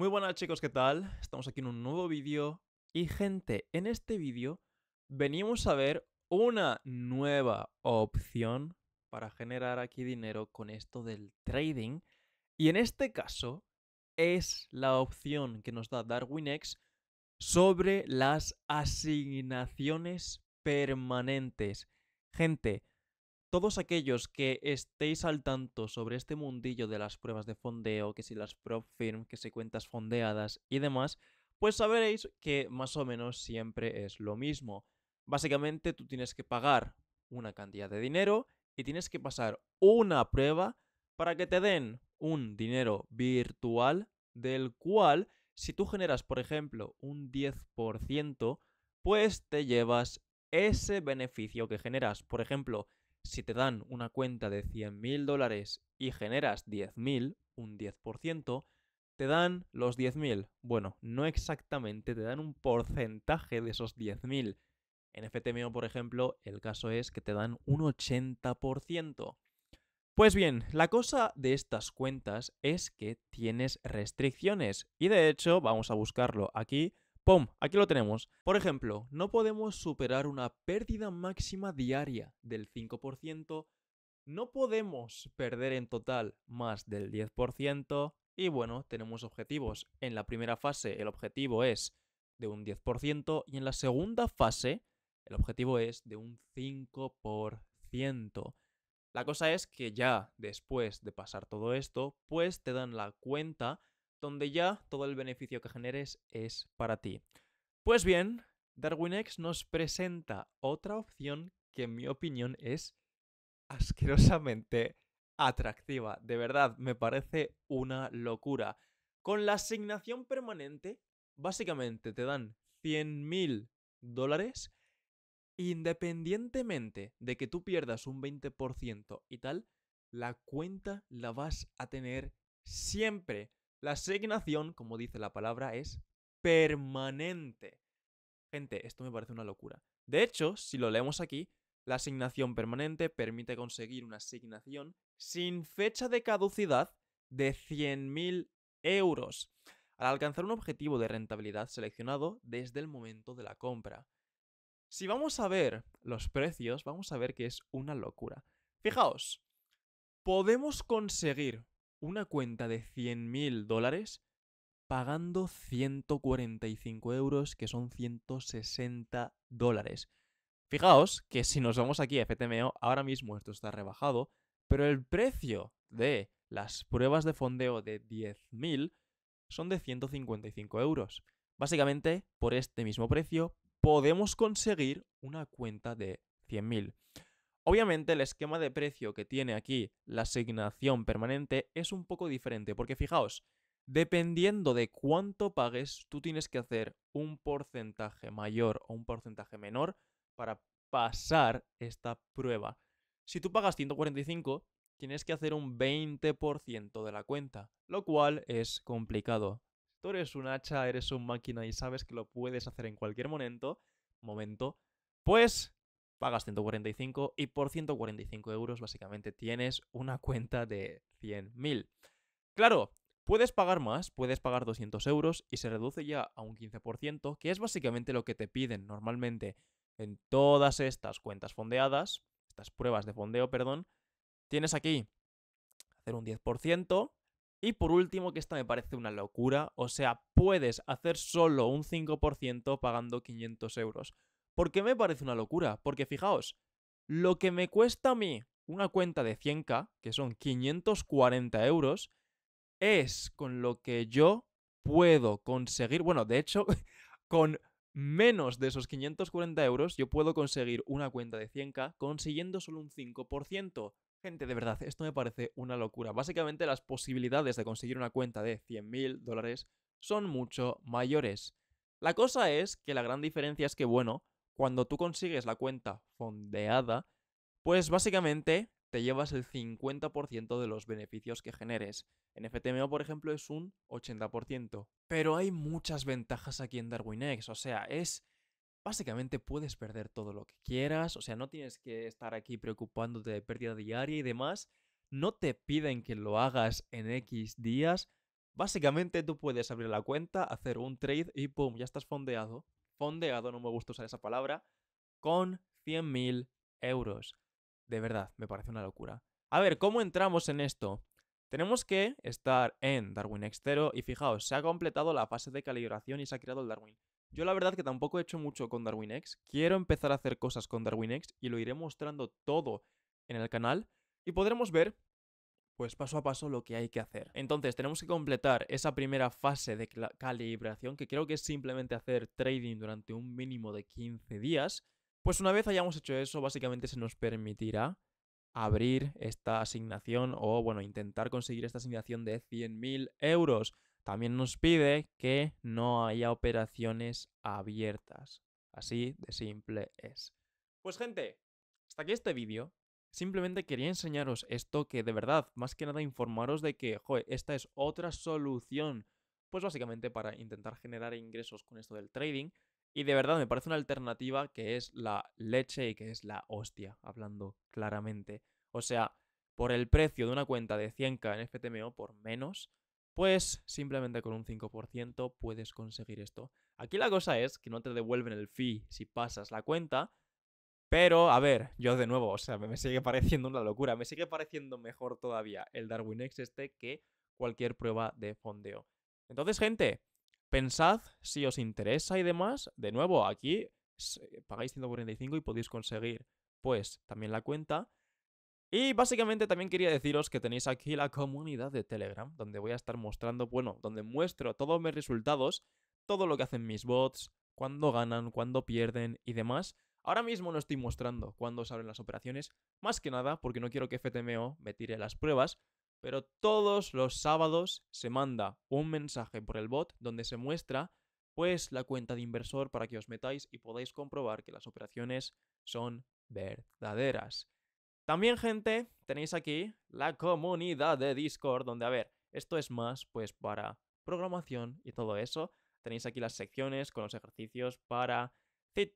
Muy buenas chicos, ¿qué tal? Estamos aquí en un nuevo vídeo y gente, en este vídeo venimos a ver una nueva opción para generar aquí dinero con esto del trading y en este caso es la opción que nos da DarwinX sobre las asignaciones permanentes. Gente, todos aquellos que estéis al tanto sobre este mundillo de las pruebas de fondeo, que si las prop que si cuentas fondeadas y demás, pues sabréis que más o menos siempre es lo mismo. Básicamente tú tienes que pagar una cantidad de dinero y tienes que pasar una prueba para que te den un dinero virtual del cual si tú generas, por ejemplo, un 10%, pues te llevas ese beneficio que generas. Por ejemplo, si te dan una cuenta de 100.000 dólares y generas 10.000, un 10%, te dan los 10.000. Bueno, no exactamente, te dan un porcentaje de esos 10.000. En FTMO, por ejemplo, el caso es que te dan un 80%. Pues bien, la cosa de estas cuentas es que tienes restricciones y de hecho, vamos a buscarlo aquí, ¡Pum! Aquí lo tenemos. Por ejemplo, no podemos superar una pérdida máxima diaria del 5%, no podemos perder en total más del 10%, y bueno, tenemos objetivos. En la primera fase el objetivo es de un 10% y en la segunda fase el objetivo es de un 5%. La cosa es que ya después de pasar todo esto, pues te dan la cuenta donde ya todo el beneficio que generes es para ti. Pues bien, DarwinX nos presenta otra opción que en mi opinión es asquerosamente atractiva. De verdad, me parece una locura. Con la asignación permanente, básicamente te dan 100.000 dólares independientemente de que tú pierdas un 20% y tal, la cuenta la vas a tener siempre. La asignación, como dice la palabra, es permanente. Gente, esto me parece una locura. De hecho, si lo leemos aquí, la asignación permanente permite conseguir una asignación sin fecha de caducidad de 100.000 euros, al alcanzar un objetivo de rentabilidad seleccionado desde el momento de la compra. Si vamos a ver los precios, vamos a ver que es una locura. Fijaos, podemos conseguir una cuenta de 100.000 dólares pagando 145 euros, que son 160 dólares. Fijaos que si nos vamos aquí a FTMO, ahora mismo esto está rebajado, pero el precio de las pruebas de fondeo de 10.000 son de 155 euros. Básicamente, por este mismo precio, podemos conseguir una cuenta de 100.000. Obviamente el esquema de precio que tiene aquí la asignación permanente es un poco diferente, porque fijaos, dependiendo de cuánto pagues, tú tienes que hacer un porcentaje mayor o un porcentaje menor para pasar esta prueba. Si tú pagas 145, tienes que hacer un 20% de la cuenta, lo cual es complicado. Tú eres un hacha, eres un máquina y sabes que lo puedes hacer en cualquier momento, momento, pues pagas 145 y por 145 euros básicamente tienes una cuenta de 100.000. Claro, puedes pagar más, puedes pagar 200 euros y se reduce ya a un 15%, que es básicamente lo que te piden normalmente en todas estas cuentas fondeadas, estas pruebas de fondeo, perdón. Tienes aquí hacer un 10%. Y por último, que esta me parece una locura, o sea, puedes hacer solo un 5% pagando 500 euros. ¿Por qué me parece una locura? Porque fijaos, lo que me cuesta a mí una cuenta de 100k, que son 540 euros, es con lo que yo puedo conseguir, bueno, de hecho, con menos de esos 540 euros, yo puedo conseguir una cuenta de 100k consiguiendo solo un 5%. Gente, de verdad, esto me parece una locura. Básicamente las posibilidades de conseguir una cuenta de 100.000 dólares son mucho mayores. La cosa es que la gran diferencia es que, bueno, cuando tú consigues la cuenta fondeada, pues básicamente te llevas el 50% de los beneficios que generes. En FTMO, por ejemplo, es un 80%. Pero hay muchas ventajas aquí en X. o sea, es... Básicamente puedes perder todo lo que quieras, o sea, no tienes que estar aquí preocupándote de pérdida diaria y demás. No te piden que lo hagas en X días. Básicamente tú puedes abrir la cuenta, hacer un trade y ¡pum! Ya estás fondeado fondeado, no me gusta usar esa palabra, con 100.000 euros. De verdad, me parece una locura. A ver, ¿cómo entramos en esto? Tenemos que estar en Darwin 0 y fijaos, se ha completado la fase de calibración y se ha creado el Darwin. Yo la verdad que tampoco he hecho mucho con Darwin X, quiero empezar a hacer cosas con Darwin X y lo iré mostrando todo en el canal y podremos ver pues paso a paso lo que hay que hacer. Entonces tenemos que completar esa primera fase de calibración, que creo que es simplemente hacer trading durante un mínimo de 15 días. Pues una vez hayamos hecho eso, básicamente se nos permitirá abrir esta asignación o, bueno, intentar conseguir esta asignación de 100.000 euros. También nos pide que no haya operaciones abiertas. Así de simple es. Pues gente, hasta aquí este vídeo. Simplemente quería enseñaros esto que de verdad, más que nada informaros de que, joder, esta es otra solución, pues básicamente para intentar generar ingresos con esto del trading. Y de verdad me parece una alternativa que es la leche y que es la hostia, hablando claramente. O sea, por el precio de una cuenta de 100k en FTMO por menos, pues simplemente con un 5% puedes conseguir esto. Aquí la cosa es que no te devuelven el fee si pasas la cuenta, pero, a ver, yo de nuevo, o sea, me sigue pareciendo una locura, me sigue pareciendo mejor todavía el Darwin X este que cualquier prueba de fondeo. Entonces, gente, pensad si os interesa y demás. De nuevo, aquí eh, pagáis 145 y podéis conseguir, pues, también la cuenta. Y básicamente también quería deciros que tenéis aquí la comunidad de Telegram, donde voy a estar mostrando, bueno, donde muestro todos mis resultados, todo lo que hacen mis bots, cuándo ganan, cuándo pierden y demás. Ahora mismo no estoy mostrando cuándo salen las operaciones, más que nada porque no quiero que FTMO me tire las pruebas, pero todos los sábados se manda un mensaje por el bot donde se muestra pues la cuenta de inversor para que os metáis y podáis comprobar que las operaciones son verdaderas. También, gente, tenéis aquí la comunidad de Discord, donde, a ver, esto es más pues para programación y todo eso. Tenéis aquí las secciones con los ejercicios para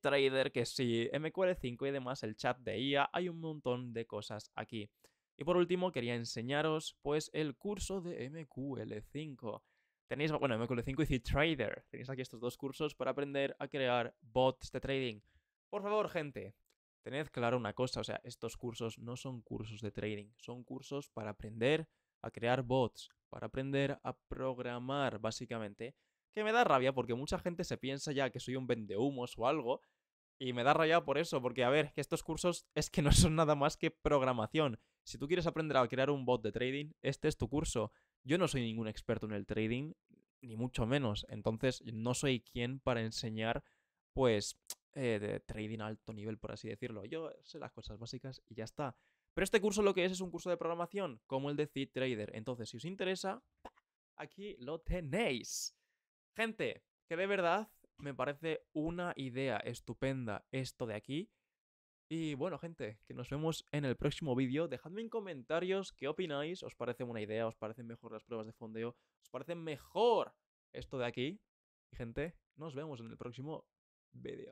Trader, que sí, MQL5 y demás, el chat de IA, hay un montón de cosas aquí. Y por último, quería enseñaros pues el curso de MQL5. Tenéis, bueno, MQL5 y Trader, Tenéis aquí estos dos cursos para aprender a crear bots de trading. Por favor, gente, tened claro una cosa, o sea, estos cursos no son cursos de trading, son cursos para aprender a crear bots, para aprender a programar, básicamente que me da rabia porque mucha gente se piensa ya que soy un vendehumos o algo. Y me da rabia por eso, porque a ver, que estos cursos es que no son nada más que programación. Si tú quieres aprender a crear un bot de trading, este es tu curso. Yo no soy ningún experto en el trading, ni mucho menos. Entonces, no soy quien para enseñar, pues, eh, de trading a alto nivel, por así decirlo. Yo sé las cosas básicas y ya está. Pero este curso lo que es es un curso de programación, como el de C Trader. Entonces, si os interesa, aquí lo tenéis. Gente, que de verdad me parece una idea estupenda esto de aquí. Y bueno, gente, que nos vemos en el próximo vídeo. Dejadme en comentarios qué opináis. ¿Os parece buena idea? ¿Os parecen mejor las pruebas de fondeo? ¿Os parece mejor esto de aquí? Y gente, nos vemos en el próximo vídeo.